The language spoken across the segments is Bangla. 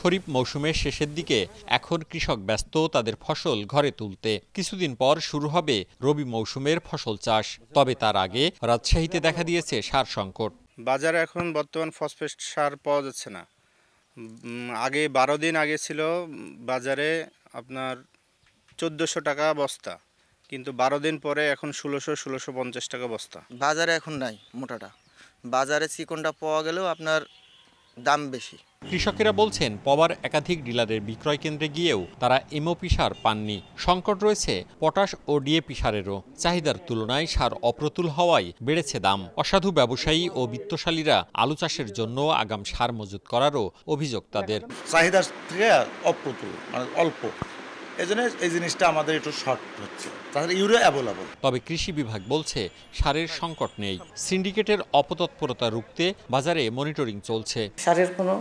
খরিফ মৌসুমের শেষের দিকে এখন কৃষক ব্যস্ত তাদের ফসল ঘরে তুলতে কিছুদিন পর শুরু হবে রবি মৌসুমের ফসল চাষ তবে তার আগে রাজশাহীতে দেখা দিয়েছে সার সংকট বাজারে এখন বর্তমান ফসফেট সার পাওয়া যাচ্ছে না আগে বারো দিন আগে ছিল বাজারে আপনার চোদ্দোশো টাকা বস্তা কিন্তু বারো দিন পরে এখন ষোলোশো ষোলোশো পঞ্চাশ টাকা বস্তা বাজারে এখন নাই মোটাটা বাজারে চিকনটা পাওয়া গেলেও আপনার দাম বেশি কৃষকেরা বলছেন পবার একাধিক ডিলারের বিক্রয় কেন্দ্রে গিয়েও তারা এমওপি সার পাননি সংকট রয়েছে পটাশ ও ডিএপি সারেরও চাহিদার তুলনায় সার অপ্রতুল হওয়ায় বেড়েছে দাম অসাধু ব্যবসায়ী ও বিত্তশালীরা আলু চাষের জন্য আগাম সার মজুত করারও অভিযোগ তাদের চাহিদার থেকে অপ্রতুল মানে অল্প এজন্য এই জিনিসটা আমাদের একটু শর্ট হচ্ছে তাহলে ইউরিয়া অ্যাভেলেবল তবে কৃষি বিভাগ বলছে সারের সংকট নেই সিন্ডিকেটের অপতৎপরতা রুখতে বাজারে মনিটরিং চলছে সারের কোনো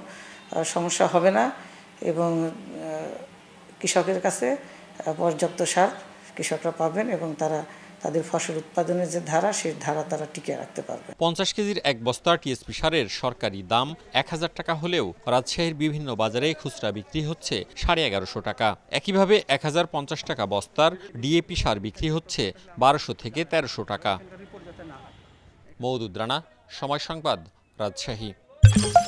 সমস্যা হবে না এবং কৃষকের কাছে পর্যাপ্ত সার কৃষকরা পাবেন এবং তারা তাদের ফসল উৎপাদনের যে ধারা সেই ধারা তারা টিকে রাখতে পারবে পঞ্চাশ কেজির এক বস্তা টিএসপি সারের সরকারি দাম এক হাজার টাকা হলেও রাজশাহীর বিভিন্ন বাজারে খুচরা বিক্রি হচ্ছে সাড়ে এগারোশো টাকা একইভাবে এক হাজার পঞ্চাশ টাকা বস্তার ডিএপি সার বিক্রি হচ্ছে বারোশো থেকে তেরোশো টাকা মৌদুদ্রানা সময় সংবাদ রাজশাহী